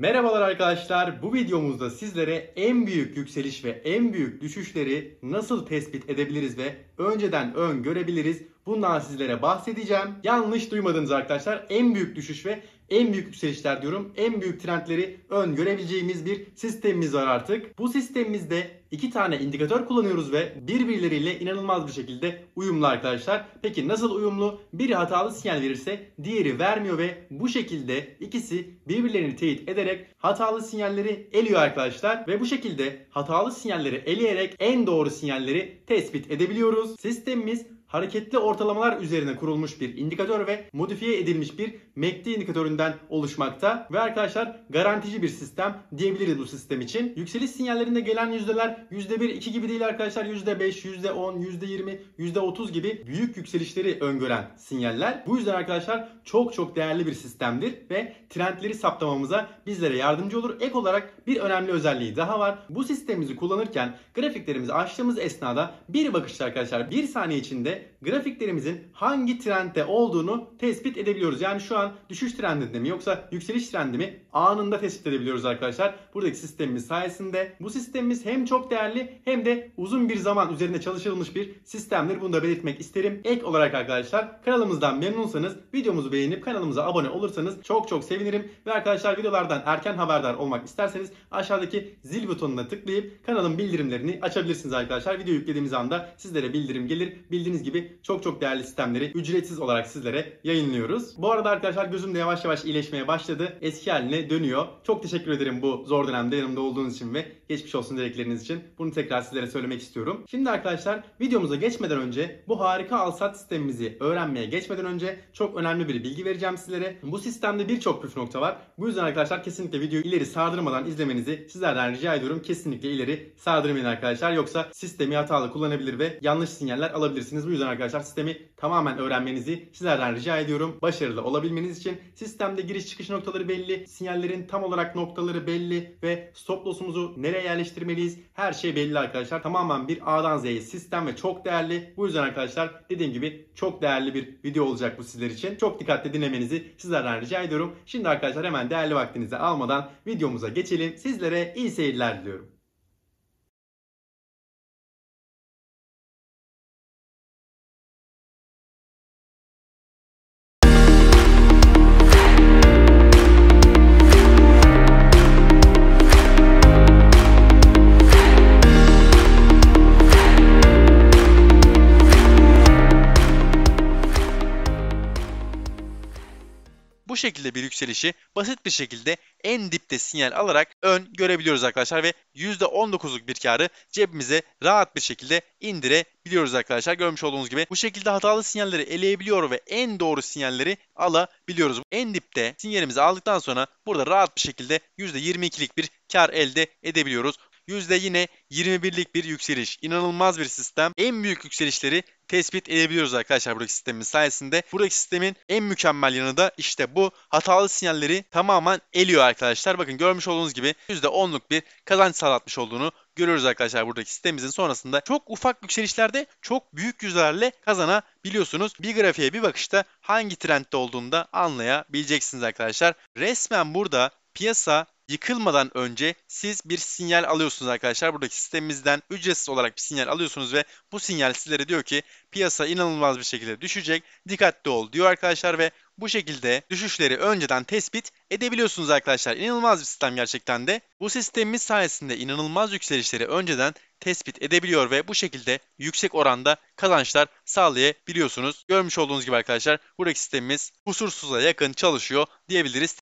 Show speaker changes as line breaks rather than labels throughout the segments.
Merhabalar arkadaşlar. Bu videomuzda sizlere en büyük yükseliş ve en büyük düşüşleri nasıl tespit edebiliriz ve önceden ön görebiliriz. Bundan sizlere bahsedeceğim. Yanlış duymadınız arkadaşlar. En büyük düşüş ve en büyük yükselişler diyorum. En büyük trendleri ön görebileceğimiz bir sistemimiz var artık. Bu sistemimizde İki tane indikatör kullanıyoruz ve birbirleriyle inanılmaz bir şekilde uyumlu arkadaşlar. Peki nasıl uyumlu? Biri hatalı sinyal verirse diğeri vermiyor ve bu şekilde ikisi birbirlerini teyit ederek hatalı sinyalleri eliyor arkadaşlar. Ve bu şekilde hatalı sinyalleri eleyerek en doğru sinyalleri tespit edebiliyoruz. Sistemimiz hareketli ortalamalar üzerine kurulmuş bir indikatör ve modifiye edilmiş bir MACD e indikatöründen oluşmakta. Ve arkadaşlar garantici bir sistem diyebiliriz bu sistem için. Yükseliş sinyallerinde gelen yüzdeler %1-2 gibi değil arkadaşlar. %5, %10, %20, %30 gibi büyük yükselişleri öngören sinyaller. Bu yüzden arkadaşlar çok çok değerli bir sistemdir ve trendleri saptamamıza bizlere yardımcı olur. Ek olarak bir önemli özelliği daha var. Bu sistemimizi kullanırken grafiklerimizi açtığımız esnada bir bakışta arkadaşlar bir saniye içinde grafiklerimizin hangi trendde olduğunu tespit edebiliyoruz. Yani şu an düşüş trendinde mi yoksa yükseliş trendi mi anında tespit edebiliyoruz arkadaşlar. Buradaki sistemimiz sayesinde bu sistemimiz hem çok değerli hem de uzun bir zaman üzerinde çalışılmış bir sistemdir. Bunu da belirtmek isterim. Ek olarak arkadaşlar kanalımızdan memnunsanız videomuzu beğenip kanalımıza abone olursanız çok çok sevinirim. Ve arkadaşlar videolardan erken haberdar olmak isterseniz aşağıdaki zil butonuna tıklayıp kanalın bildirimlerini açabilirsiniz arkadaşlar. Video yüklediğimiz anda sizlere bildirim gelir. Bildiğiniz gibi gibi çok çok değerli sistemleri ücretsiz olarak sizlere yayınlıyoruz. Bu arada arkadaşlar gözüm de yavaş yavaş iyileşmeye başladı. Eski haline dönüyor. Çok teşekkür ederim bu zor dönemde yanımda olduğunuz için ve geçmiş olsun dilekleriniz için. Bunu tekrar sizlere söylemek istiyorum. Şimdi arkadaşlar videomuza geçmeden önce bu harika alsat sistemimizi öğrenmeye geçmeden önce çok önemli bir bilgi vereceğim sizlere. Bu sistemde birçok püf nokta var. Bu yüzden arkadaşlar kesinlikle videoyu ileri sardırmadan izlemenizi sizlerden rica ediyorum. Kesinlikle ileri sardırmayın arkadaşlar. Yoksa sistemi hatalı kullanabilir ve yanlış sinyaller alabilirsiniz. Bu yüzden arkadaşlar sistemi tamamen öğrenmenizi sizlerden rica ediyorum. Başarılı olabilmeniz için sistemde giriş çıkış noktaları belli, sinyallerin tam olarak noktaları belli ve stop loss'umuzu nereye yerleştirmeliyiz her şey belli arkadaşlar. Tamamen bir A'dan Z'ye sistem ve çok değerli. Bu yüzden arkadaşlar dediğim gibi çok değerli bir video olacak bu sizler için. Çok dikkatli dinlemenizi sizlerden rica ediyorum. Şimdi arkadaşlar hemen değerli vaktinizi almadan videomuza geçelim. Sizlere iyi seyirler diliyorum. şekilde bir yükselişi basit bir şekilde en dipte sinyal alarak ön görebiliyoruz arkadaşlar ve %19'luk bir karı cebimize rahat bir şekilde indirebiliyoruz arkadaşlar. Görmüş olduğunuz gibi bu şekilde hatalı sinyalleri eleyebiliyor ve en doğru sinyalleri alabiliyoruz. En dipte sinyalimizi aldıktan sonra burada rahat bir şekilde %22'lik bir kar elde edebiliyoruz yüzde yine 21'lik bir yükseliş. İnanılmaz bir sistem. En büyük yükselişleri tespit edebiliyoruz arkadaşlar buradaki sistemin sayesinde. Buradaki sistemin en mükemmel yanı da işte bu hatalı sinyalleri tamamen eliyor arkadaşlar. Bakın görmüş olduğunuz gibi %10'luk bir kazanç sağlatmış olduğunu görüyoruz arkadaşlar buradaki sistemimizin sonrasında. Çok ufak yükselişlerde çok büyük yüzlerle kazanabiliyorsunuz. Bir grafiğe bir bakışta hangi trendde olduğunu da anlayabileceksiniz arkadaşlar. Resmen burada piyasa yıkılmadan önce siz bir sinyal alıyorsunuz arkadaşlar. Buradaki sistemimizden ücretsiz olarak bir sinyal alıyorsunuz ve bu sinyal sizlere diyor ki piyasa inanılmaz bir şekilde düşecek. Dikkatli ol diyor arkadaşlar ve bu şekilde düşüşleri önceden tespit edebiliyorsunuz arkadaşlar. İnanılmaz bir sistem gerçekten de. Bu sistemimiz sayesinde inanılmaz yükselişleri önceden tespit edebiliyor ve bu şekilde yüksek oranda kazançlar sağlayabiliyorsunuz. Görmüş olduğunuz gibi arkadaşlar buradaki sistemimiz kusursuza yakın çalışıyor diyebiliriz.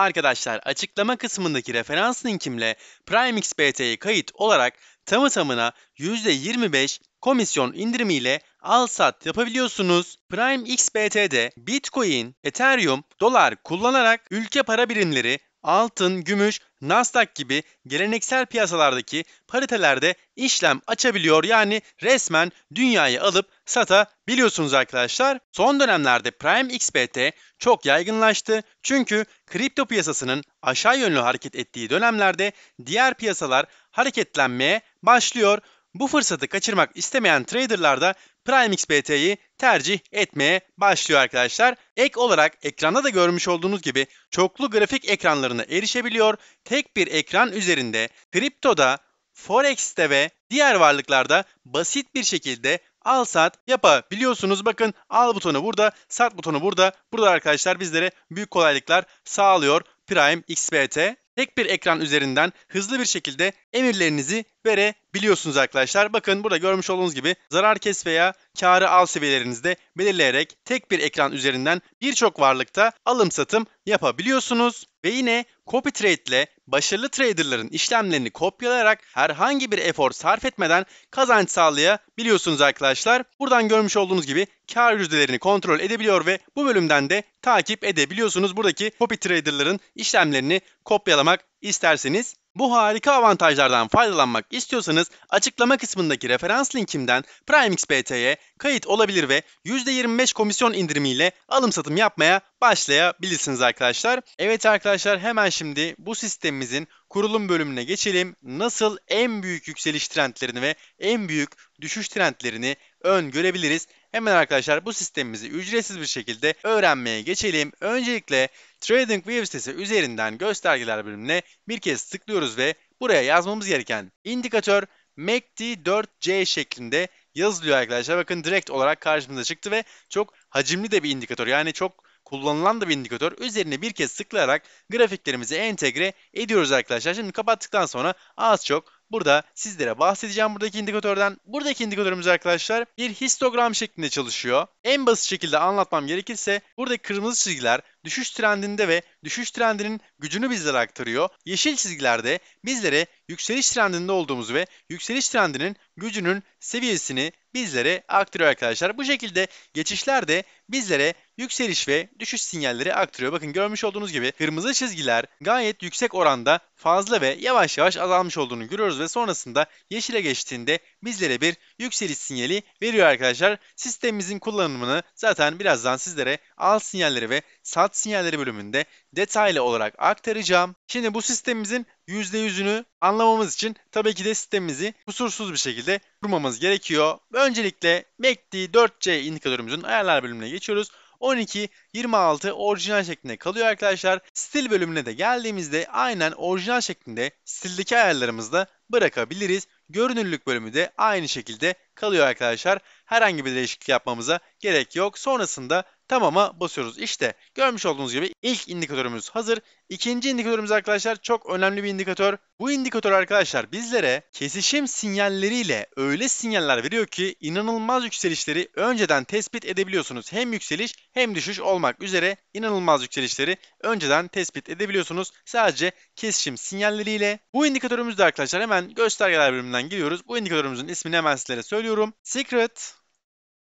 Arkadaşlar açıklama kısmındaki referans linkimle PrimeXBT'ye kayıt olarak tamı tamına %25 komisyon indirimiyle al sat yapabiliyorsunuz. Prime XBT'de Bitcoin, Ethereum, dolar kullanarak ülke para birimleri altın, gümüş, Nasdaq gibi geleneksel piyasalardaki paritelerde işlem açabiliyor. Yani resmen dünyayı alıp satabiliyorsunuz arkadaşlar. Son dönemlerde Prime XBT çok yaygınlaştı. Çünkü kripto piyasasının aşağı yönlü hareket ettiği dönemlerde diğer piyasalar hareketlenmeye başlıyor. Bu fırsatı kaçırmak istemeyen traderlar da Prime XBT'yi tercih etmeye başlıyor arkadaşlar. Ek olarak ekranda da görmüş olduğunuz gibi çoklu grafik ekranlarına erişebiliyor. Tek bir ekran üzerinde kriptoda, forex'te ve diğer varlıklarda basit bir şekilde al sat yapabiliyorsunuz. Bakın al butonu burada, sat butonu burada. Burada arkadaşlar bizlere büyük kolaylıklar sağlıyor Prime XBT. Tek bir ekran üzerinden hızlı bir şekilde emirlerinizi verebiliyorsunuz arkadaşlar. Bakın burada görmüş olduğunuz gibi zarar kes veya karı al seviyelerinizde belirleyerek tek bir ekran üzerinden birçok varlıkta alım satım yapabiliyorsunuz. Ve yine copy trade ile başarılı traderların işlemlerini kopyalayarak herhangi bir efor sarf etmeden kazanç sağlayabiliyorsunuz arkadaşlar. Buradan görmüş olduğunuz gibi kar yüzdelerini kontrol edebiliyor ve bu bölümden de takip edebiliyorsunuz. Buradaki copy traderların işlemlerini kopyalamak isterseniz. Bu harika avantajlardan faydalanmak istiyorsanız açıklama kısmındaki referans linkimden PrimeXBT'ye kayıt olabilir ve %25 komisyon indirimiyle alım satım yapmaya başlayabilirsiniz arkadaşlar. Evet arkadaşlar hemen şimdi bu sistemimizin kurulum bölümüne geçelim. Nasıl en büyük yükseliş trendlerini ve en büyük düşüş trendlerini öngörebiliriz. Hemen arkadaşlar bu sistemimizi ücretsiz bir şekilde öğrenmeye geçelim. Öncelikle TradingView sitesi üzerinden göstergeler bölümüne bir kez tıklıyoruz ve buraya yazmamız gereken indikatör macd 4 j şeklinde yazılıyor arkadaşlar. Bakın direkt olarak karşımıza çıktı ve çok hacimli de bir indikatör. Yani çok kullanılan da bir indikatör. Üzerine bir kez tıklayarak grafiklerimizi entegre ediyoruz arkadaşlar. Şimdi kapattıktan sonra az çok Burada sizlere bahsedeceğim buradaki indikatörden. Buradaki indikatörümüz arkadaşlar bir histogram şeklinde çalışıyor. En basit şekilde anlatmam gerekirse buradaki kırmızı çizgiler düşüş trendinde ve düşüş trendinin gücünü bizlere aktarıyor. Yeşil çizgilerde bizlere yükseliş trendinde olduğumuz ve yükseliş trendinin gücünün seviyesini bizlere aktarıyor arkadaşlar. Bu şekilde geçişler de bizlere yükseliş ve düşüş sinyalleri aktarıyor. Bakın görmüş olduğunuz gibi kırmızı çizgiler gayet yüksek oranda fazla ve yavaş yavaş azalmış olduğunu görüyoruz ve sonrasında yeşile geçtiğinde bizlere bir yükseliş sinyali veriyor arkadaşlar. Sistemimizin kullanımını zaten birazdan sizlere al sinyalleri ve sat sinyalleri bölümünde detaylı olarak aktaracağım. Şimdi bu sistemimizin %100'ünü anlamamız için tabii ki de sistemimizi kusursuz bir şekilde kurmamız gerekiyor. Öncelikle MACD 4C indikatörümüzün ayarlar bölümüne geçiyoruz. 12, 26 orijinal şeklinde kalıyor arkadaşlar. Stil bölümüne de geldiğimizde aynen orijinal şeklinde stildeki da bırakabiliriz. Görünürlük bölümü de aynı şekilde kalıyor arkadaşlar. Herhangi bir değişiklik yapmamıza gerek yok. Sonrasında Tamam'a basıyoruz. İşte görmüş olduğunuz gibi ilk indikatörümüz hazır. İkinci indikatörümüz arkadaşlar çok önemli bir indikatör. Bu indikatör arkadaşlar bizlere kesişim sinyalleriyle öyle sinyaller veriyor ki inanılmaz yükselişleri önceden tespit edebiliyorsunuz. Hem yükseliş hem düşüş olmak üzere inanılmaz yükselişleri önceden tespit edebiliyorsunuz. Sadece kesişim sinyalleriyle. Bu indikatörümüz de arkadaşlar hemen göstergeler bölümünden giriyoruz. Bu indikatörümüzün ismini hemen sizlere söylüyorum. Secret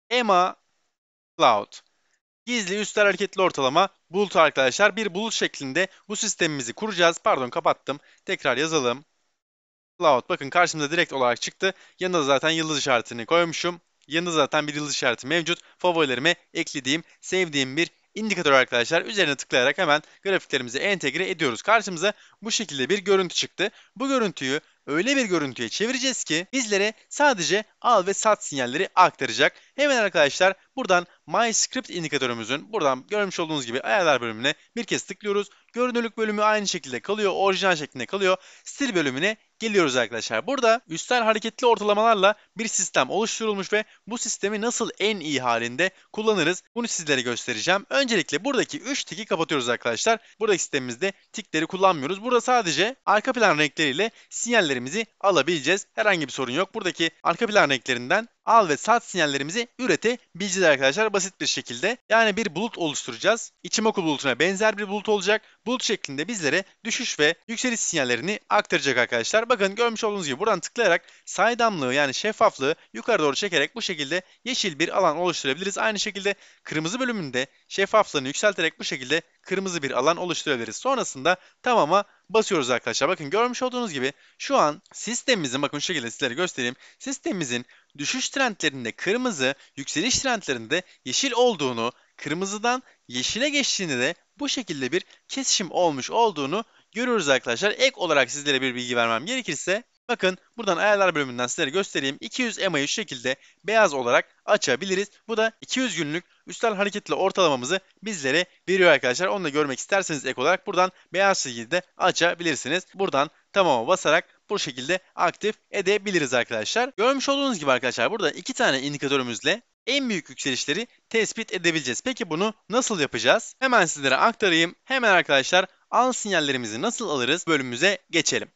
EMA Cloud. Gizli üstel hareketli ortalama bulut arkadaşlar. Bir bulut şeklinde bu sistemimizi kuracağız. Pardon kapattım. Tekrar yazalım. Cloud bakın karşımıza direkt olarak çıktı. Yanında zaten yıldız işaretini koymuşum. Yanında zaten bir yıldız işareti mevcut. Favorilerime eklediğim, sevdiğim bir indikatör arkadaşlar. Üzerine tıklayarak hemen grafiklerimizi entegre ediyoruz. Karşımıza bu şekilde bir görüntü çıktı. Bu görüntüyü öyle bir görüntüye çevireceğiz ki bizlere sadece al ve sat sinyalleri aktaracak. Hemen arkadaşlar Buradan My Script indikatörümüzün buradan görmüş olduğunuz gibi ayarlar bölümüne bir kez tıklıyoruz. Görünürlük bölümü aynı şekilde kalıyor. Orijinal şeklinde kalıyor. Stil bölümüne geliyoruz arkadaşlar. Burada üstel hareketli ortalamalarla bir sistem oluşturulmuş ve bu sistemi nasıl en iyi halinde kullanırız bunu sizlere göstereceğim. Öncelikle buradaki 3 tiki kapatıyoruz arkadaşlar. Buradaki sistemimizde tikleri kullanmıyoruz. Burada sadece arka plan renkleriyle sinyallerimizi alabileceğiz. Herhangi bir sorun yok. Buradaki arka plan renklerinden al ve sat sinyallerimizi üretebileceğiz arkadaşlar basit bir şekilde. Yani bir bulut oluşturacağız. İçimoku bulutuna benzer bir bulut olacak. Bulut şeklinde bizlere düşüş ve yükseliş sinyallerini aktaracak arkadaşlar. Bakın görmüş olduğunuz gibi buradan tıklayarak saydamlığı yani şeffaflığı yukarı doğru çekerek bu şekilde yeşil bir alan oluşturabiliriz. Aynı şekilde kırmızı bölümünde şeffaflığını yükselterek bu şekilde kırmızı bir alan oluşturabiliriz. Sonrasında tamama basıyoruz arkadaşlar. Bakın görmüş olduğunuz gibi şu an sistemimizin bakın şu şekilde sizlere göstereyim. Sistemimizin düşüş trendlerinde kırmızı, yükseliş trendlerinde yeşil olduğunu, kırmızıdan yeşile geçtiğinde de bu şekilde bir kesişim olmuş olduğunu görüyoruz arkadaşlar. Ek olarak sizlere bir bilgi vermem gerekirse bakın buradan ayarlar bölümünden sizlere göstereyim. 200 EMA'yı şu şekilde beyaz olarak açabiliriz. Bu da 200 günlük üstel hareketli ortalamamızı bizlere veriyor arkadaşlar. Onu da görmek isterseniz ek olarak buradan beyaz çizgiyi de açabilirsiniz. Buradan tamama basarak bu şekilde aktif edebiliriz arkadaşlar. Görmüş olduğunuz gibi arkadaşlar burada iki tane indikatörümüzle en büyük yükselişleri tespit edebileceğiz. Peki bunu nasıl yapacağız? Hemen sizlere aktarayım. Hemen arkadaşlar al sinyallerimizi nasıl alırız bölümümüze geçelim.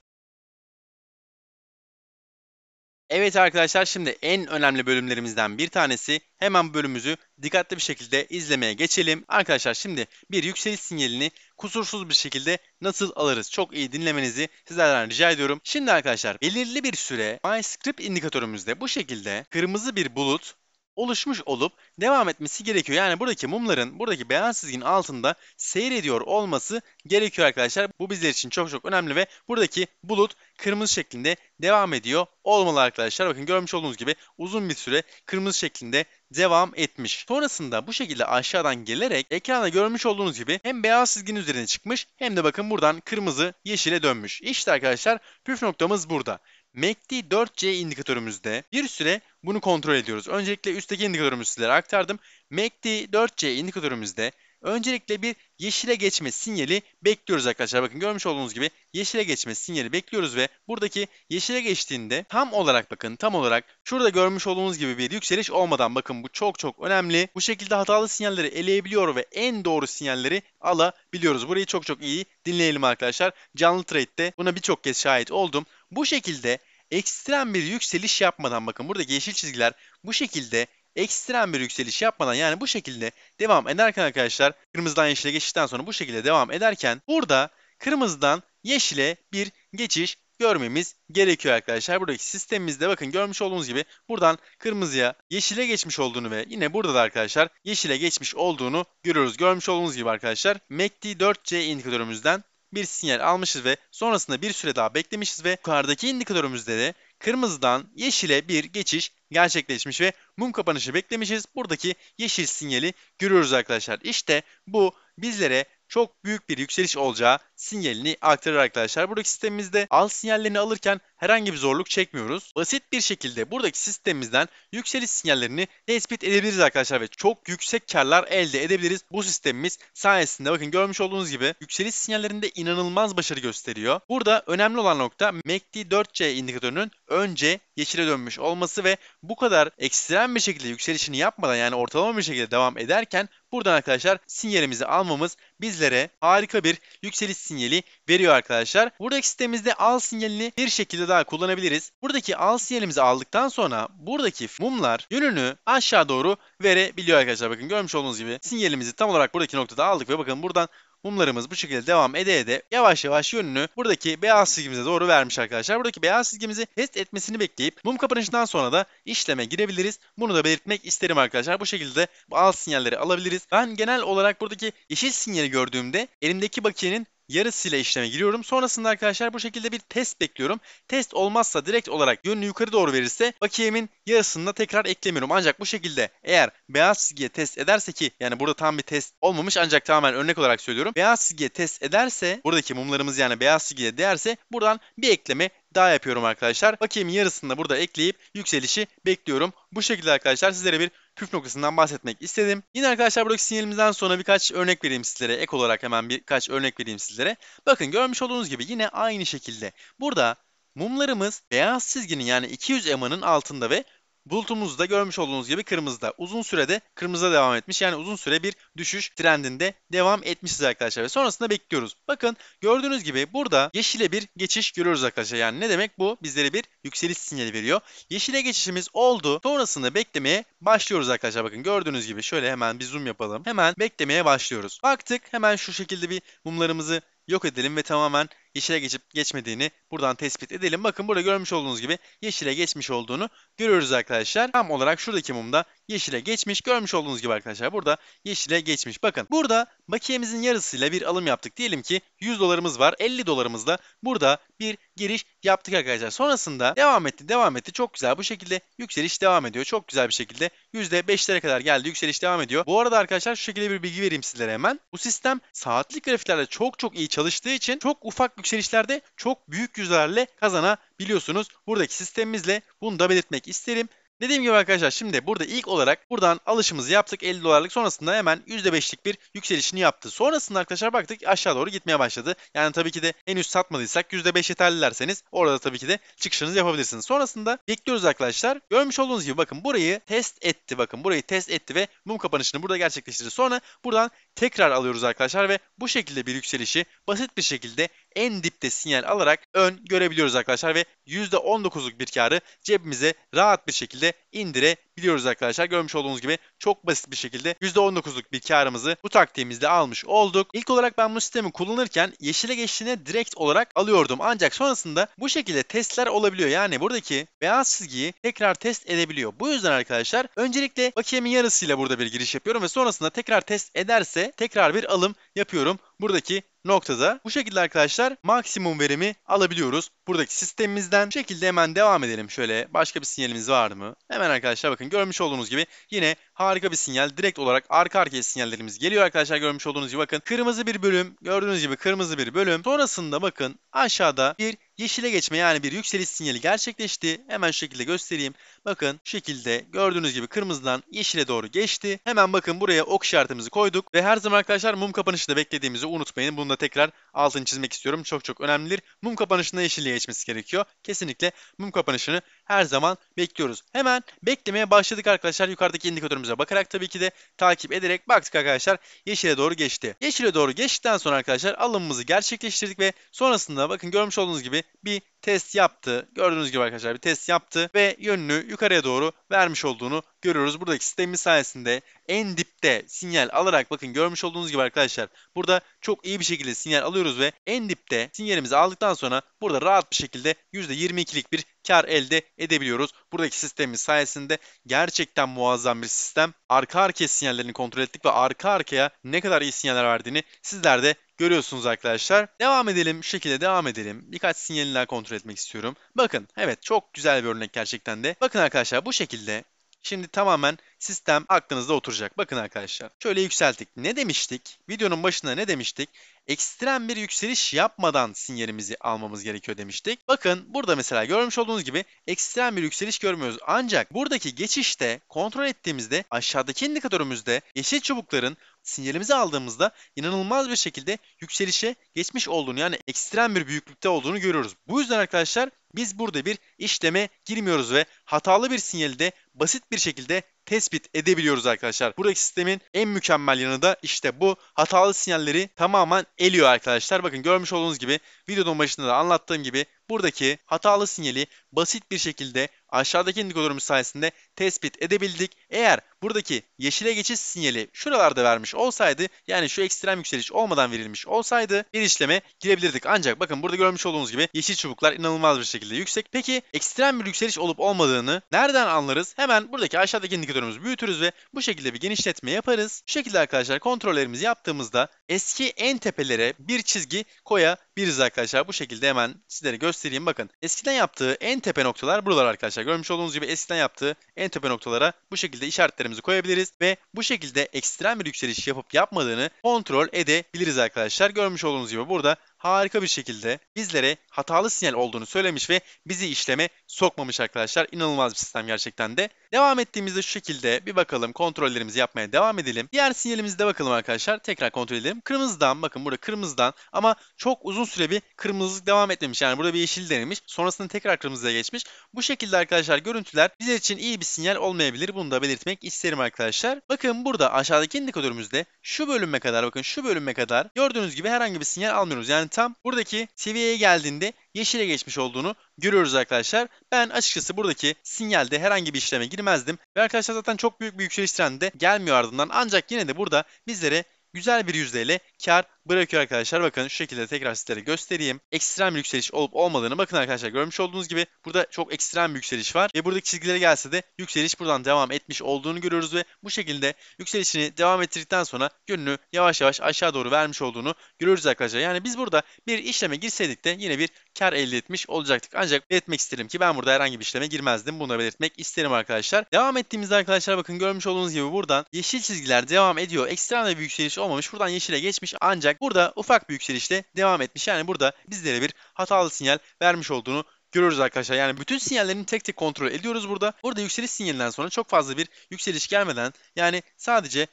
Evet arkadaşlar şimdi en önemli bölümlerimizden bir tanesi. Hemen bölümümüzü dikkatli bir şekilde izlemeye geçelim. Arkadaşlar şimdi bir yükseliş sinyalini kusursuz bir şekilde nasıl alırız? Çok iyi dinlemenizi sizlerden rica ediyorum. Şimdi arkadaşlar belirli bir süre MyScript indikatörümüzde bu şekilde kırmızı bir bulut oluşmuş olup devam etmesi gerekiyor. Yani buradaki mumların buradaki beyaz çizginin altında seyrediyor olması gerekiyor arkadaşlar. Bu bizler için çok çok önemli ve buradaki bulut kırmızı şeklinde devam ediyor olmalı arkadaşlar. Bakın görmüş olduğunuz gibi uzun bir süre kırmızı şeklinde devam etmiş. Sonrasında bu şekilde aşağıdan gelerek ekranda görmüş olduğunuz gibi hem beyaz çizginin üzerine çıkmış hem de bakın buradan kırmızı yeşile dönmüş. İşte arkadaşlar püf noktamız burada. MACD4C indikatörümüzde bir süre bunu kontrol ediyoruz. Öncelikle üstteki indikatörümüzü sizlere aktardım. MACD4C indikatörümüzde öncelikle bir yeşile geçme sinyali bekliyoruz arkadaşlar. Bakın görmüş olduğunuz gibi yeşile geçme sinyali bekliyoruz ve buradaki yeşile geçtiğinde tam olarak bakın tam olarak şurada görmüş olduğunuz gibi bir yükseliş olmadan bakın bu çok çok önemli. Bu şekilde hatalı sinyalleri eleyebiliyor ve en doğru sinyalleri alabiliyoruz. Burayı çok çok iyi dinleyelim arkadaşlar. Canlı trade'de buna birçok kez şahit oldum. Bu şekilde ekstrem bir yükseliş yapmadan bakın buradaki yeşil çizgiler bu şekilde ekstrem bir yükseliş yapmadan yani bu şekilde devam ederken arkadaşlar kırmızıdan yeşile geçişten sonra bu şekilde devam ederken burada kırmızıdan yeşile bir geçiş görmemiz gerekiyor arkadaşlar. Buradaki sistemimizde bakın görmüş olduğunuz gibi buradan kırmızıya yeşile geçmiş olduğunu ve yine burada da arkadaşlar yeşile geçmiş olduğunu görüyoruz. Görmüş olduğunuz gibi arkadaşlar MACD e 4C indikatörümüzden bir sinyal almışız ve sonrasında bir süre daha beklemişiz ve yukarıdaki indikatörümüzde de kırmızıdan yeşile bir geçiş gerçekleşmiş ve mum kapanışı beklemişiz. Buradaki yeşil sinyali görüyoruz arkadaşlar. İşte bu bizlere çok büyük bir yükseliş olacağı sinyalini aktarır arkadaşlar. Buradaki sistemimizde al sinyallerini alırken herhangi bir zorluk çekmiyoruz. Basit bir şekilde buradaki sistemimizden yükseliş sinyallerini tespit edebiliriz arkadaşlar ve çok yüksek karlar elde edebiliriz. Bu sistemimiz sayesinde bakın görmüş olduğunuz gibi yükseliş sinyallerinde inanılmaz başarı gösteriyor. Burada önemli olan nokta MACD e 4C indikatörünün önce yeşile dönmüş olması ve bu kadar ekstrem bir şekilde yükselişini yapmadan yani ortalama bir şekilde devam ederken buradan arkadaşlar sinyalimizi almamız bizlere harika bir yükseliş sinyali sinyali veriyor arkadaşlar. Buradaki sistemimizde al sinyalini bir şekilde daha kullanabiliriz. Buradaki al sinyalimizi aldıktan sonra buradaki mumlar yönünü aşağı doğru verebiliyor arkadaşlar. Bakın görmüş olduğunuz gibi sinyalimizi tam olarak buradaki noktada aldık ve bakın buradan mumlarımız bu şekilde devam ede ede yavaş yavaş yönünü buradaki beyaz çizgimize doğru vermiş arkadaşlar. Buradaki beyaz çizgimizi test etmesini bekleyip mum kapanışından sonra da işleme girebiliriz. Bunu da belirtmek isterim arkadaşlar. Bu şekilde bu alt sinyalleri alabiliriz. Ben genel olarak buradaki yeşil sinyali gördüğümde elimdeki bakiyenin yarısıyla işleme giriyorum. Sonrasında arkadaşlar bu şekilde bir test bekliyorum. Test olmazsa direkt olarak yönünü yukarı doğru verirse bakiyemin yarısında tekrar eklemiyorum. Ancak bu şekilde eğer beyaz çizgiye test ederse ki yani burada tam bir test olmamış ancak tamamen örnek olarak söylüyorum. Beyaz çizgiye test ederse buradaki mumlarımız yani beyaz çizgiye değerse buradan bir ekleme daha yapıyorum arkadaşlar. Bakiyemin yarısında burada ekleyip yükselişi bekliyorum. Bu şekilde arkadaşlar sizlere bir püf noktasından bahsetmek istedim. Yine arkadaşlar buradaki sinyalimizden sonra birkaç örnek vereyim sizlere. Ek olarak hemen birkaç örnek vereyim sizlere. Bakın görmüş olduğunuz gibi yine aynı şekilde. Burada mumlarımız beyaz çizginin yani 200 emanın altında ve Bulutumuz da görmüş olduğunuz gibi kırmızıda. Uzun sürede kırmızıda devam etmiş. Yani uzun süre bir düşüş trendinde devam etmişiz arkadaşlar. Ve sonrasında bekliyoruz. Bakın gördüğünüz gibi burada yeşile bir geçiş görüyoruz arkadaşlar. Yani ne demek bu? Bizlere bir yükseliş sinyali veriyor. Yeşile geçişimiz oldu. Sonrasında beklemeye başlıyoruz arkadaşlar. Bakın gördüğünüz gibi şöyle hemen bir zoom yapalım. Hemen beklemeye başlıyoruz. Baktık hemen şu şekilde bir mumlarımızı yok edelim ve tamamen yeşile geçip geçmediğini buradan tespit edelim. Bakın burada görmüş olduğunuz gibi yeşile geçmiş olduğunu görüyoruz arkadaşlar. Tam olarak şuradaki mumda yeşile geçmiş. Görmüş olduğunuz gibi arkadaşlar burada yeşile geçmiş. Bakın burada bakiyemizin yarısıyla bir alım yaptık. Diyelim ki 100 dolarımız var. 50 dolarımız da burada bir giriş yaptık arkadaşlar. Sonrasında devam etti devam etti. Çok güzel bu şekilde yükseliş devam ediyor. Çok güzel bir şekilde %5'lere kadar geldi. Yükseliş devam ediyor. Bu arada arkadaşlar şu şekilde bir bilgi vereyim sizlere hemen. Bu sistem saatlik grafiklerde çok çok iyi çalıştığı için çok ufak yükselişlerde çok büyük yüzlerle kazanabiliyorsunuz. Buradaki sistemimizle bunu da belirtmek isterim. Dediğim gibi arkadaşlar şimdi burada ilk olarak buradan alışımızı yaptık 50 dolarlık sonrasında hemen %5'lik bir yükselişini yaptı. Sonrasında arkadaşlar baktık aşağı doğru gitmeye başladı. Yani tabii ki de üst satmadıysak %5 yeterlilerseniz orada tabii ki de çıkışınızı yapabilirsiniz. Sonrasında bekliyoruz arkadaşlar. Görmüş olduğunuz gibi bakın burayı test etti. Bakın burayı test etti ve mum kapanışını burada gerçekleştirdi. Sonra buradan tekrar alıyoruz arkadaşlar ve bu şekilde bir yükselişi basit bir şekilde en dipte sinyal alarak ön görebiliyoruz arkadaşlar ve %19'luk bir karı cebimize rahat bir şekilde indirebiliyoruz arkadaşlar. Görmüş olduğunuz gibi çok basit bir şekilde %19'luk bir karımızı bu taktiğimizde almış olduk. İlk olarak ben bu sistemi kullanırken yeşile geçtiğine direkt olarak alıyordum. Ancak sonrasında bu şekilde testler olabiliyor. Yani buradaki beyaz çizgiyi tekrar test edebiliyor. Bu yüzden arkadaşlar öncelikle bakiyemin yarısıyla burada bir giriş yapıyorum ve sonrasında tekrar test ederse tekrar bir alım yapıyorum. Buradaki noktada. Bu şekilde arkadaşlar maksimum verimi alabiliyoruz buradaki sistemimizden. Bu şekilde hemen devam edelim. Şöyle başka bir sinyalimiz var mı? Hemen Hemen arkadaşlar bakın görmüş olduğunuz gibi yine harika bir sinyal. Direkt olarak arka arkaya sinyallerimiz geliyor arkadaşlar görmüş olduğunuz gibi bakın. Kırmızı bir bölüm gördüğünüz gibi kırmızı bir bölüm. Sonrasında bakın aşağıda bir Yeşile geçme yani bir yükseliş sinyali gerçekleşti. Hemen şu şekilde göstereyim. Bakın şu şekilde gördüğünüz gibi kırmızıdan yeşile doğru geçti. Hemen bakın buraya ok işaretimizi koyduk. Ve her zaman arkadaşlar mum kapanışında beklediğimizi unutmayın. Bunu da tekrar altını çizmek istiyorum. Çok çok önemlidir. Mum kapanışında yeşile geçmesi gerekiyor. Kesinlikle mum kapanışını her zaman bekliyoruz. Hemen beklemeye başladık arkadaşlar. Yukarıdaki indikatörümüze bakarak tabii ki de takip ederek baktık arkadaşlar. Yeşile doğru geçti. Yeşile doğru geçtikten sonra arkadaşlar alımımızı gerçekleştirdik ve sonrasında bakın görmüş olduğunuz gibi bir test yaptı. Gördüğünüz gibi arkadaşlar bir test yaptı ve yönünü yukarıya doğru vermiş olduğunu görüyoruz. Buradaki sistemin sayesinde en dipte sinyal alarak bakın görmüş olduğunuz gibi arkadaşlar burada çok iyi bir şekilde sinyal alıyoruz ve en dipte sinyalimizi aldıktan sonra burada rahat bir şekilde %22'lik bir kar elde edebiliyoruz. Buradaki sistemin sayesinde gerçekten muazzam bir sistem. Arka arkaya sinyallerini kontrol ettik ve arka arkaya ne kadar iyi sinyaller verdiğini sizler de görüyorsunuz arkadaşlar. Devam edelim, şu şekilde devam edelim. Birkaç sinyalini daha kontrol etmek istiyorum. Bakın, evet çok güzel bir örnek gerçekten de. Bakın arkadaşlar bu şekilde Şimdi tamamen sistem aklınızda oturacak. Bakın arkadaşlar şöyle yükselttik. Ne demiştik? Videonun başında ne demiştik? Ekstrem bir yükseliş yapmadan sinyalimizi almamız gerekiyor demiştik. Bakın burada mesela görmüş olduğunuz gibi ekstrem bir yükseliş görmüyoruz. Ancak buradaki geçişte kontrol ettiğimizde aşağıdaki indikatörümüzde yeşil çubukların sinyalimizi aldığımızda inanılmaz bir şekilde yükselişe geçmiş olduğunu yani ekstrem bir büyüklükte olduğunu görüyoruz. Bu yüzden arkadaşlar biz burada bir işleme girmiyoruz ve hatalı bir sinyali de basit bir şekilde tespit edebiliyoruz arkadaşlar. Buradaki sistemin en mükemmel yanı da işte bu hatalı sinyalleri tamamen eliyor arkadaşlar. Bakın görmüş olduğunuz gibi videonun başında da anlattığım gibi Buradaki hatalı sinyali basit bir şekilde aşağıdaki indikatörümüz sayesinde tespit edebildik. Eğer buradaki yeşile geçiş sinyali şuralarda vermiş olsaydı yani şu ekstrem yükseliş olmadan verilmiş olsaydı bir işleme girebilirdik. Ancak bakın burada görmüş olduğunuz gibi yeşil çubuklar inanılmaz bir şekilde yüksek. Peki ekstrem bir yükseliş olup olmadığını nereden anlarız? Hemen buradaki aşağıdaki indikatörümüzü büyütürüz ve bu şekilde bir genişletme yaparız. Şu şekilde arkadaşlar kontrollerimizi yaptığımızda eski en tepelere bir çizgi koyabiliriz biriz arkadaşlar. Bu şekilde hemen sizlere göstereyim. Bakın eskiden yaptığı en tepe noktalar buralar arkadaşlar. Görmüş olduğunuz gibi eskiden yaptığı en tepe noktalara bu şekilde işaretlerimizi koyabiliriz ve bu şekilde ekstrem bir yükseliş yapıp yapmadığını kontrol edebiliriz arkadaşlar. Görmüş olduğunuz gibi burada harika bir şekilde bizlere hatalı sinyal olduğunu söylemiş ve bizi işleme sokmamış arkadaşlar. İnanılmaz bir sistem gerçekten de. Devam ettiğimizde şu şekilde bir bakalım kontrollerimizi yapmaya devam edelim. Diğer sinyalimizde bakalım arkadaşlar. Tekrar kontrol edelim. Kırmızıdan bakın burada kırmızıdan ama çok uzun süre bir kırmızılık devam etmemiş. Yani burada bir yeşil denemiş. Sonrasında tekrar kırmızıya geçmiş. Bu şekilde arkadaşlar görüntüler bizler için iyi bir sinyal olmayabilir. Bunu da belirtmek isterim arkadaşlar. Bakın burada aşağıdaki indikatörümüzde şu bölüme kadar bakın şu bölüme kadar gördüğünüz gibi herhangi bir sinyal almıyoruz. Yani tam buradaki seviyeye geldiğinde yeşile geçmiş olduğunu görüyoruz arkadaşlar. Ben açıkçası buradaki sinyalde herhangi bir işleme girmezdim. Ve arkadaşlar zaten çok büyük bir yükseliş trendi de gelmiyor ardından. Ancak yine de burada bizlere güzel bir yüzdeyle kar bırakıyor arkadaşlar. Bakın şu şekilde tekrar sizlere göstereyim. Ekstrem bir yükseliş olup olmadığını bakın arkadaşlar görmüş olduğunuz gibi burada çok ekstrem bir yükseliş var. Ve buradaki çizgilere gelse de yükseliş buradan devam etmiş olduğunu görüyoruz ve bu şekilde yükselişini devam ettirdikten sonra yönünü yavaş yavaş aşağı doğru vermiş olduğunu görüyoruz arkadaşlar. Yani biz burada bir işleme girseydik de yine bir kar elde etmiş olacaktık. Ancak belirtmek isterim ki ben burada herhangi bir işleme girmezdim. Bunu belirtmek isterim arkadaşlar. Devam ettiğimizde arkadaşlar bakın görmüş olduğunuz gibi buradan yeşil çizgiler devam ediyor. Ekstrem bir yükseliş olmamış. Buradan yeşile geçmiş ancak burada ufak bir yükselişte devam etmiş. Yani burada bizlere bir hatalı sinyal vermiş olduğunu görüyoruz arkadaşlar. Yani bütün sinyallerini tek tek kontrol ediyoruz burada. Burada yükseliş sinyalinden sonra çok fazla bir yükseliş gelmeden yani sadece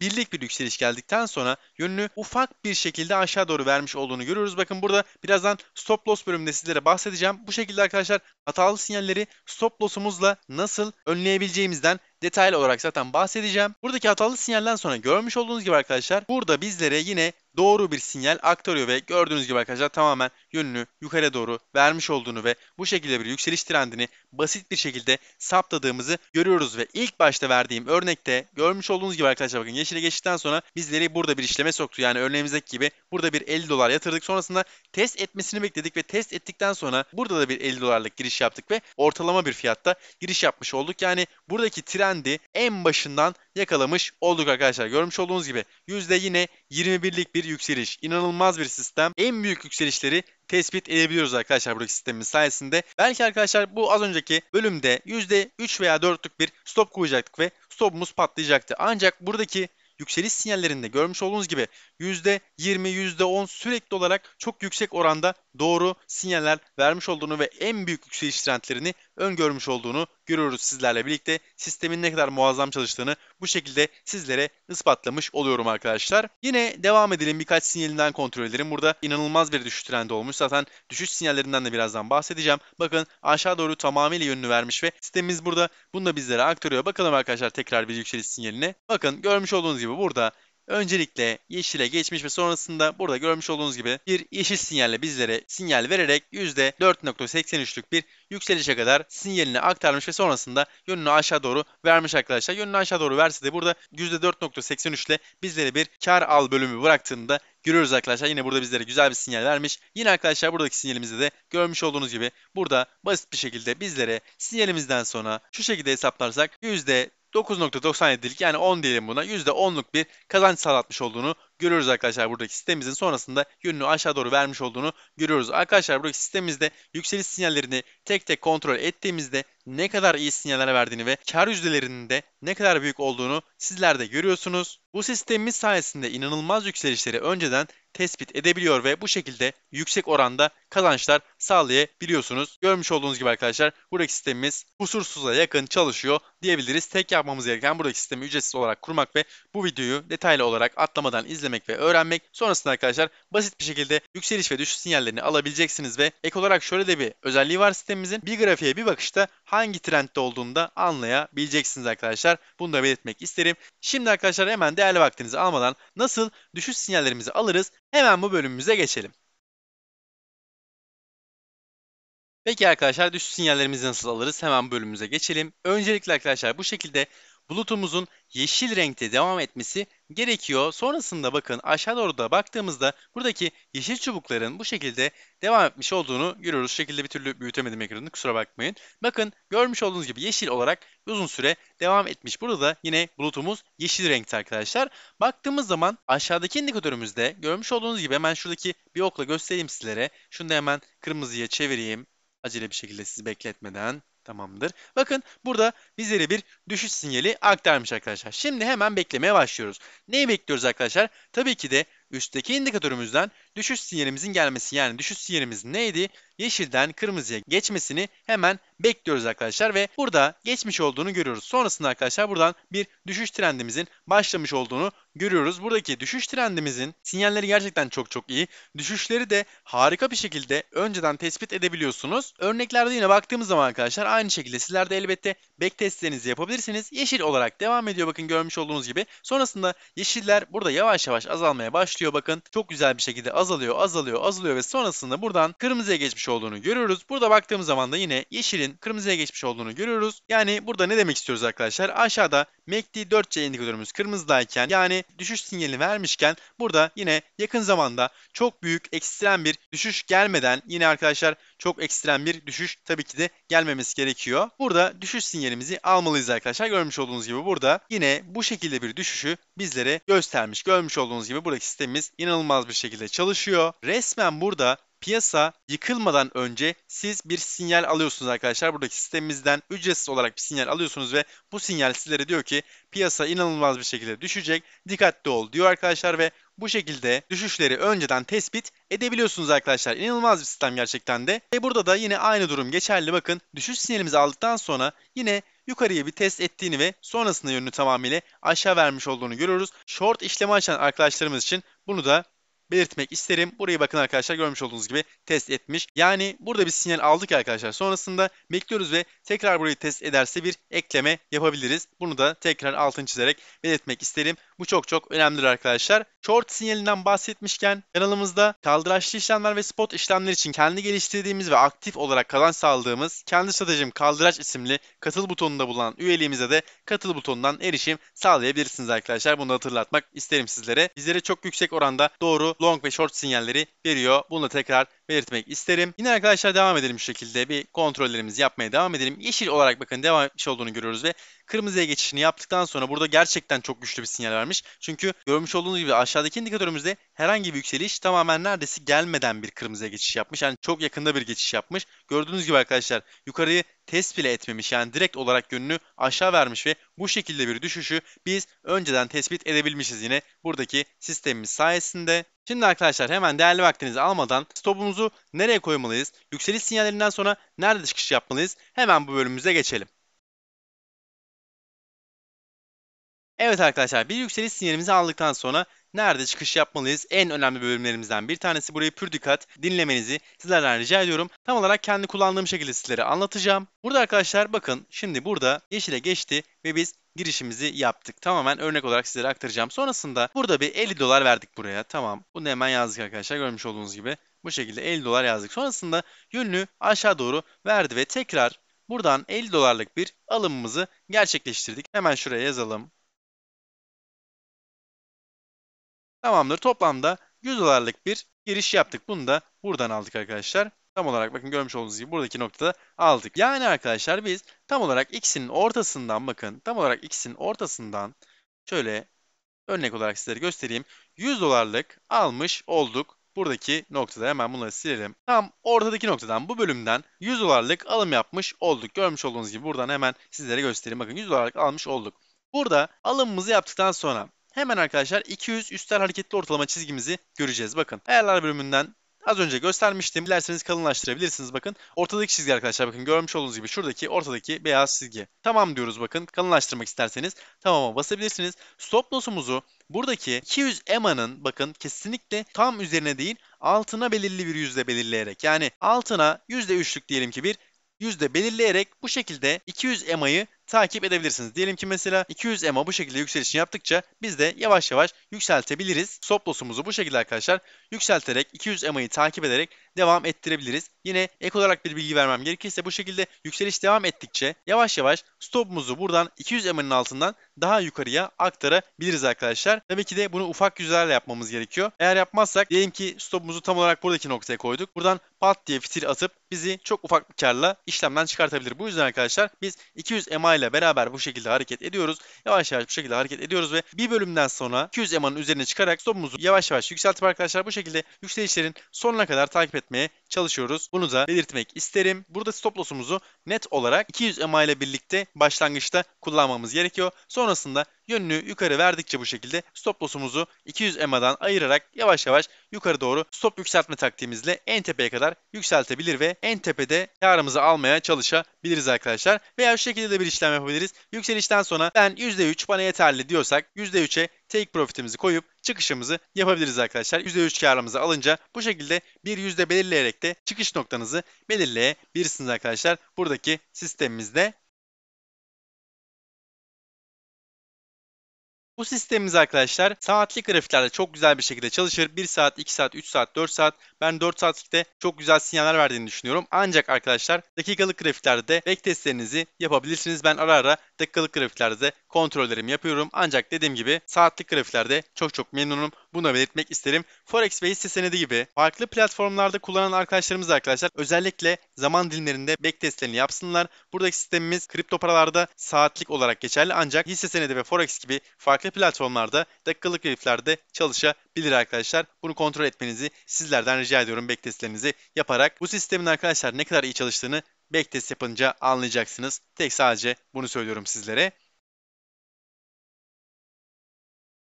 birlik bir yükseliş geldikten sonra yönünü ufak bir şekilde aşağı doğru vermiş olduğunu görüyoruz. Bakın burada birazdan stop loss bölümünde sizlere bahsedeceğim. Bu şekilde arkadaşlar hatalı sinyalleri stop loss'umuzla nasıl önleyebileceğimizden detaylı olarak zaten bahsedeceğim. Buradaki hatalı sinyalden sonra görmüş olduğunuz gibi arkadaşlar burada bizlere yine doğru bir sinyal aktarıyor ve gördüğünüz gibi arkadaşlar tamamen yönünü yukarı doğru vermiş olduğunu ve bu şekilde bir yükseliş trendini basit bir şekilde saptadığımızı görüyoruz ve ilk başta verdiğim örnekte görmüş olduğunuz gibi arkadaşlar bakın yeşile geçtikten sonra bizleri burada bir işleme soktu. Yani örneğimizdeki gibi burada bir 50 dolar yatırdık. Sonrasında test etmesini bekledik ve test ettikten sonra burada da bir 50 dolarlık giriş yaptık ve ortalama bir fiyatta giriş yapmış olduk. Yani buradaki trendi en başından yakalamış olduk arkadaşlar. Görmüş olduğunuz gibi yüzde yine 21'lik bir yükseliş. İnanılmaz bir sistem. En büyük yükselişleri tespit edebiliyoruz arkadaşlar buradaki sistemin sayesinde. Belki arkadaşlar bu az önceki bölümde yüzde %3 veya 4'lük bir stop koyacaktık ve stopumuz patlayacaktı. Ancak buradaki yükseliş sinyallerinde görmüş olduğunuz gibi %20, %10 sürekli olarak çok yüksek oranda doğru sinyaller vermiş olduğunu ve en büyük yükseliş trendlerini öngörmüş olduğunu görüyoruz sizlerle birlikte. Sistemin ne kadar muazzam çalıştığını bu şekilde sizlere ispatlamış oluyorum arkadaşlar. Yine devam edelim birkaç sinyalinden kontrol edelim. Burada inanılmaz bir düşüş trendi olmuş. Zaten düşüş sinyallerinden de birazdan bahsedeceğim. Bakın aşağı doğru tamamıyla yönünü vermiş ve sistemimiz burada bunu da bizlere aktarıyor. Bakalım arkadaşlar tekrar bir yükseliş sinyaline. Bakın görmüş olduğunuz gibi burada Öncelikle yeşile geçmiş ve sonrasında burada görmüş olduğunuz gibi bir yeşil sinyalle bizlere sinyal vererek %4.83'lük bir yükselişe kadar sinyalini aktarmış ve sonrasında yönünü aşağı doğru vermiş arkadaşlar. Yönünü aşağı doğru verse de burada %4.83 ile bizlere bir kar al bölümü bıraktığında görüyoruz arkadaşlar. Yine burada bizlere güzel bir sinyal vermiş. Yine arkadaşlar buradaki sinyalimizde de görmüş olduğunuz gibi burada basit bir şekilde bizlere sinyalimizden sonra şu şekilde hesaplarsak 9.97'lik yani 10 diyelim buna %10'luk bir kazanç sağlatmış olduğunu görüyoruz arkadaşlar buradaki sistemimizin sonrasında yönünü aşağı doğru vermiş olduğunu görüyoruz. Arkadaşlar buradaki sistemimizde yükseliş sinyallerini tek tek kontrol ettiğimizde ne kadar iyi sinyaller verdiğini ve kar yüzdelerinin de ne kadar büyük olduğunu sizler de görüyorsunuz. Bu sistemimiz sayesinde inanılmaz yükselişleri önceden tespit edebiliyor ve bu şekilde yüksek oranda kazançlar sağlayabiliyorsunuz. Görmüş olduğunuz gibi arkadaşlar buradaki sistemimiz kusursuza yakın çalışıyor diyebiliriz. Tek yapmamız gereken buradaki sistemi ücretsiz olarak kurmak ve bu videoyu detaylı olarak atlamadan izlemek izlemek ve öğrenmek. Sonrasında arkadaşlar basit bir şekilde yükseliş ve düşüş sinyallerini alabileceksiniz ve ek olarak şöyle de bir özelliği var sistemimizin. Bir grafiğe bir bakışta hangi trendde olduğunu da anlayabileceksiniz arkadaşlar. Bunu da belirtmek isterim. Şimdi arkadaşlar hemen değerli vaktinizi almadan nasıl düşüş sinyallerimizi alırız hemen bu bölümümüze geçelim. Peki arkadaşlar düşüş sinyallerimizi nasıl alırız? Hemen bölümümüze geçelim. Öncelikle arkadaşlar bu şekilde bulutumuzun yeşil renkte devam etmesi gerekiyor. Sonrasında bakın aşağı doğru da baktığımızda buradaki yeşil çubukların bu şekilde devam etmiş olduğunu görüyoruz. Şu şekilde bir türlü büyütemedim ekranını kusura bakmayın. Bakın görmüş olduğunuz gibi yeşil olarak uzun süre devam etmiş. Burada yine bulutumuz yeşil renkte arkadaşlar. Baktığımız zaman aşağıdaki indikatörümüzde görmüş olduğunuz gibi hemen şuradaki bir okla göstereyim sizlere. Şunu da hemen kırmızıya çevireyim. Acele bir şekilde sizi bekletmeden. Tamamdır. Bakın burada bizlere bir düşüş sinyali aktarmış arkadaşlar. Şimdi hemen beklemeye başlıyoruz. Neyi bekliyoruz arkadaşlar? Tabii ki de üstteki indikatörümüzden düşüş sinyalimizin gelmesi. Yani düşüş sinyalimiz neydi? Yeşilden kırmızıya geçmesini hemen bekliyoruz arkadaşlar ve burada geçmiş olduğunu görüyoruz. Sonrasında arkadaşlar buradan bir düşüş trendimizin başlamış olduğunu görüyoruz. Buradaki düşüş trendimizin sinyalleri gerçekten çok çok iyi. Düşüşleri de harika bir şekilde önceden tespit edebiliyorsunuz. Örneklerde yine baktığımız zaman arkadaşlar aynı şekilde sizler de elbette testlerinizi yapabilirsiniz. Yeşil olarak devam ediyor bakın görmüş olduğunuz gibi. Sonrasında yeşiller burada yavaş yavaş azalmaya başlıyor bakın. Çok güzel bir şekilde azalıyor, azalıyor, azalıyor ve sonrasında buradan kırmızıya geçmiş olduğunu görüyoruz. Burada baktığımız zaman da yine yeşilin kırmızıya geçmiş olduğunu görüyoruz. Yani burada ne demek istiyoruz arkadaşlar? Aşağıda MACD e 4C indikatörümüz kırmızıdayken yani düşüş sinyali vermişken burada yine yakın zamanda çok büyük ekstrem bir düşüş gelmeden yine arkadaşlar çok ekstrem bir düşüş tabii ki de gelmemesi gerekiyor. Burada düşüş sinyalimizi almalıyız arkadaşlar. Görmüş olduğunuz gibi burada yine bu şekilde bir düşüşü bizlere göstermiş. Görmüş olduğunuz gibi buradaki sistemimiz inanılmaz bir şekilde çalışıyor. Resmen burada piyasa yıkılmadan önce siz bir sinyal alıyorsunuz arkadaşlar. Buradaki sistemimizden ücretsiz olarak bir sinyal alıyorsunuz ve bu sinyal sizlere diyor ki piyasa inanılmaz bir şekilde düşecek. Dikkatli ol diyor arkadaşlar ve bu şekilde düşüşleri önceden tespit edebiliyorsunuz arkadaşlar. İnanılmaz bir sistem gerçekten de. Ve burada da yine aynı durum geçerli. Bakın düşüş sinyalimizi aldıktan sonra yine yukarıya bir test ettiğini ve sonrasında yönünü tamamıyla aşağı vermiş olduğunu görüyoruz. Short işlemi açan arkadaşlarımız için bunu da belirtmek isterim. Burayı bakın arkadaşlar görmüş olduğunuz gibi test etmiş. Yani burada bir sinyal aldık arkadaşlar. Sonrasında bekliyoruz ve tekrar burayı test ederse bir ekleme yapabiliriz. Bunu da tekrar altın çizerek belirtmek isterim. Bu çok çok önemlidir arkadaşlar. Short sinyalinden bahsetmişken kanalımızda kaldıraçlı işlemler ve spot işlemler için kendi geliştirdiğimiz ve aktif olarak kazanç sağladığımız kendi stratejim kaldıraç isimli katıl butonunda bulunan üyeliğimize de katıl butonundan erişim sağlayabilirsiniz arkadaşlar. Bunu hatırlatmak isterim sizlere. Bizlere çok yüksek oranda doğru long ve short sinyalleri veriyor. Bunu tekrar belirtmek isterim. Yine arkadaşlar devam edelim şu şekilde. Bir kontrollerimizi yapmaya devam edelim. Yeşil olarak bakın devam etmiş olduğunu görüyoruz ve kırmızıya geçişini yaptıktan sonra burada gerçekten çok güçlü bir sinyal vermiş. Çünkü görmüş olduğunuz gibi aşağıdaki indikatörümüzde herhangi bir yükseliş tamamen neredeyse gelmeden bir kırmızıya geçiş yapmış. Yani çok yakında bir geçiş yapmış. Gördüğünüz gibi arkadaşlar yukarıyı test bile etmemiş. Yani direkt olarak yönünü aşağı vermiş ve bu şekilde bir düşüşü biz önceden tespit edebilmişiz yine buradaki sistemimiz sayesinde. Şimdi arkadaşlar hemen değerli vaktinizi almadan stopumuzu yolumuzu nereye koymalıyız? Yükseliş sinyallerinden sonra nerede çıkış yapmalıyız? Hemen bu bölümümüze geçelim. Evet arkadaşlar bir yükseliş sinyalimizi aldıktan sonra nerede çıkış yapmalıyız? En önemli bölümlerimizden bir tanesi. Burayı pür dikkat dinlemenizi sizlerden rica ediyorum. Tam olarak kendi kullandığım şekilde sizlere anlatacağım. Burada arkadaşlar bakın şimdi burada yeşile geçti ve biz girişimizi yaptık. Tamamen örnek olarak sizlere aktaracağım. Sonrasında burada bir 50 dolar verdik buraya. Tamam. Bunu hemen yazdık arkadaşlar görmüş olduğunuz gibi. Bu şekilde 50 dolar yazdık. Sonrasında yönünü aşağı doğru verdi ve tekrar buradan 50 dolarlık bir alımımızı gerçekleştirdik. Hemen şuraya yazalım. Tamamdır. Toplamda 100 dolarlık bir giriş yaptık. Bunu da buradan aldık arkadaşlar. Tam olarak bakın görmüş olduğunuz gibi buradaki noktada aldık. Yani arkadaşlar biz tam olarak ikisinin ortasından bakın tam olarak ikisinin ortasından şöyle örnek olarak sizlere göstereyim. 100 dolarlık almış olduk. Buradaki noktada hemen bunları silelim. Tam ortadaki noktadan bu bölümden 100 dolarlık alım yapmış olduk. Görmüş olduğunuz gibi buradan hemen sizlere göstereyim. Bakın 100 dolarlık almış olduk. Burada alımımızı yaptıktan sonra Hemen arkadaşlar 200 üstel hareketli ortalama çizgimizi göreceğiz. Bakın ayarlar bölümünden Az önce göstermiştim. Dilerseniz kalınlaştırabilirsiniz bakın. Ortadaki çizgi arkadaşlar bakın görmüş olduğunuz gibi şuradaki ortadaki beyaz çizgi. Tamam diyoruz bakın. Kalınlaştırmak isterseniz tamama basabilirsiniz. Stop loss'umuzu buradaki 200 EMA'nın bakın kesinlikle tam üzerine değil altına belirli bir yüzde belirleyerek yani altına %3'lük diyelim ki bir yüzde belirleyerek bu şekilde 200 EMA'yı takip edebilirsiniz. Diyelim ki mesela 200 EMA bu şekilde yükselişini yaptıkça biz de yavaş yavaş yükseltebiliriz. Stop loss'umuzu bu şekilde arkadaşlar yükselterek 200 EMA'yı takip ederek devam ettirebiliriz. Yine ek olarak bir bilgi vermem gerekirse bu şekilde yükseliş devam ettikçe yavaş yavaş stopumuzu buradan 200 emanın altından daha yukarıya aktarabiliriz arkadaşlar. Tabii ki de bunu ufak yüzlerle yapmamız gerekiyor. Eğer yapmazsak diyelim ki stopumuzu tam olarak buradaki noktaya koyduk. Buradan pat diye fitil atıp bizi çok ufak bir karla işlemden çıkartabilir. Bu yüzden arkadaşlar biz 200 EMA ile beraber bu şekilde hareket ediyoruz. Yavaş yavaş bu şekilde hareket ediyoruz ve bir bölümden sonra 200 EMA'nın üzerine çıkarak stopumuzu yavaş yavaş yükseltip arkadaşlar bu şekilde yükselişlerin sonuna kadar takip etmek etmeye çalışıyoruz. Bunu da belirtmek isterim. Burada stop loss'umuzu net olarak 200 EMA ile birlikte başlangıçta kullanmamız gerekiyor. Sonrasında yönünü yukarı verdikçe bu şekilde stop loss'umuzu 200 EMA'dan ayırarak yavaş yavaş yukarı doğru stop yükseltme taktiğimizle en tepeye kadar yükseltebilir ve en tepede karımızı almaya çalışabiliriz arkadaşlar. Veya şu şekilde de bir işlem yapabiliriz. Yükselişten sonra ben %3 bana yeterli diyorsak %3'e take profitimizi koyup çıkışımızı yapabiliriz arkadaşlar. %3 karımızı alınca bu şekilde bir yüzde belirleyerek de çıkış noktanızı belirleyebilirsiniz arkadaşlar. Buradaki sistemimizde Bu sistemimiz arkadaşlar saatli grafiklerde çok güzel bir şekilde çalışır. 1 saat, 2 saat, 3 saat, 4 saat ben 4 saatlikte çok güzel sinyaller verdiğini düşünüyorum. Ancak arkadaşlar dakikalık grafiklerde de backtestlerinizi yapabilirsiniz. Ben ara ara dakikalık grafiklerde de kontrollerimi yapıyorum. Ancak dediğim gibi saatlik grafiklerde çok çok memnunum. Bunu da belirtmek isterim. Forex ve hisse senedi gibi farklı platformlarda kullanan arkadaşlarımız arkadaşlar özellikle zaman dilimlerinde backtestlerini yapsınlar. Buradaki sistemimiz kripto paralarda saatlik olarak geçerli ancak hisse senedi ve forex gibi farklı platformlarda dakikalık grafiklerde çalışabilirsiniz bilir arkadaşlar. Bunu kontrol etmenizi sizlerden rica ediyorum backtestlerinizi yaparak. Bu sistemin arkadaşlar ne kadar iyi çalıştığını backtest yapınca anlayacaksınız. Tek sadece bunu söylüyorum sizlere.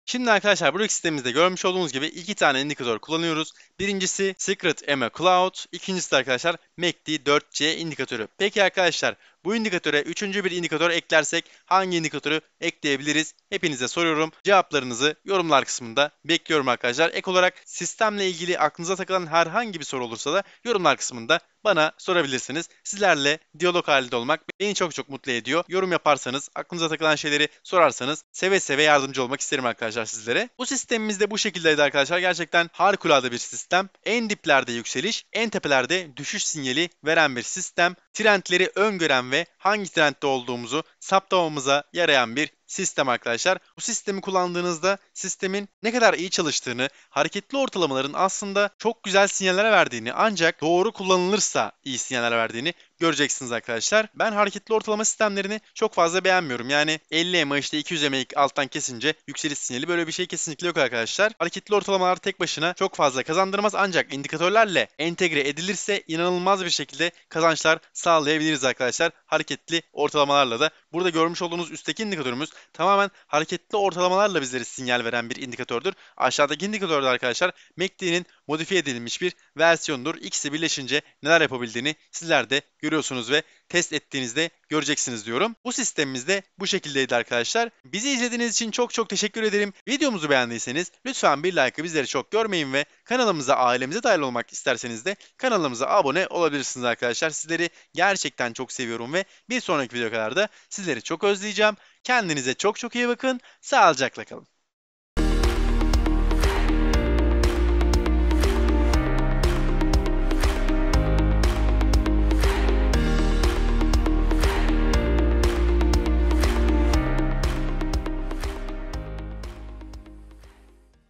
Şimdi arkadaşlar buradaki sistemimizde görmüş olduğunuz gibi iki tane indikatör kullanıyoruz. Birincisi Secret Emma Cloud, ikincisi de arkadaşlar MACD 4C indikatörü. Peki arkadaşlar bu indikatöre üçüncü bir indikatör eklersek hangi indikatörü ekleyebiliriz? Hepinize soruyorum. Cevaplarınızı yorumlar kısmında bekliyorum arkadaşlar. Ek olarak sistemle ilgili aklınıza takılan herhangi bir soru olursa da yorumlar kısmında bana sorabilirsiniz. Sizlerle diyalog halinde olmak beni çok çok mutlu ediyor. Yorum yaparsanız, aklınıza takılan şeyleri sorarsanız seve seve yardımcı olmak isterim arkadaşlar sizlere. Bu sistemimiz de bu şekildeydi arkadaşlar. Gerçekten harikulade bir sistem. En diplerde yükseliş, en tepelerde düşüş sinyali veren bir sistem. Trendleri öngören ve hangi trendde olduğumuzu saptamamıza yarayan bir sistem arkadaşlar. Bu sistemi kullandığınızda sistemin ne kadar iyi çalıştığını, hareketli ortalamaların aslında çok güzel sinyaller verdiğini ancak doğru kullanılırsa iyi sinyaller verdiğini göreceksiniz arkadaşlar. Ben hareketli ortalama sistemlerini çok fazla beğenmiyorum. Yani 50 EMA işte 200 EMA'yı alttan kesince yükseliş sinyali böyle bir şey kesinlikle yok arkadaşlar. Hareketli ortalamalar tek başına çok fazla kazandırmaz ancak indikatörlerle entegre edilirse inanılmaz bir şekilde kazançlar sağlayabiliriz arkadaşlar. Hareketli ortalamalarla da. Burada görmüş olduğunuz üstteki indikatörümüz tamamen hareketli ortalamalarla bizlere sinyal veren bir indikatördür. Aşağıdaki indikatörde arkadaşlar MACD'nin e modifiye edilmiş bir versiyonudur. İkisi birleşince neler yapabildiğini sizler de görüyorsunuz ve test ettiğinizde göreceksiniz diyorum. Bu sistemimiz de bu şekildeydi arkadaşlar. Bizi izlediğiniz için çok çok teşekkür ederim. Videomuzu beğendiyseniz lütfen bir like'ı bizleri çok görmeyin ve kanalımıza ailemize dahil olmak isterseniz de kanalımıza abone olabilirsiniz arkadaşlar. Sizleri gerçekten çok seviyorum ve bir sonraki video kadar da sizleri çok özleyeceğim. Kendinize çok çok iyi bakın. Sağlıcakla kalın.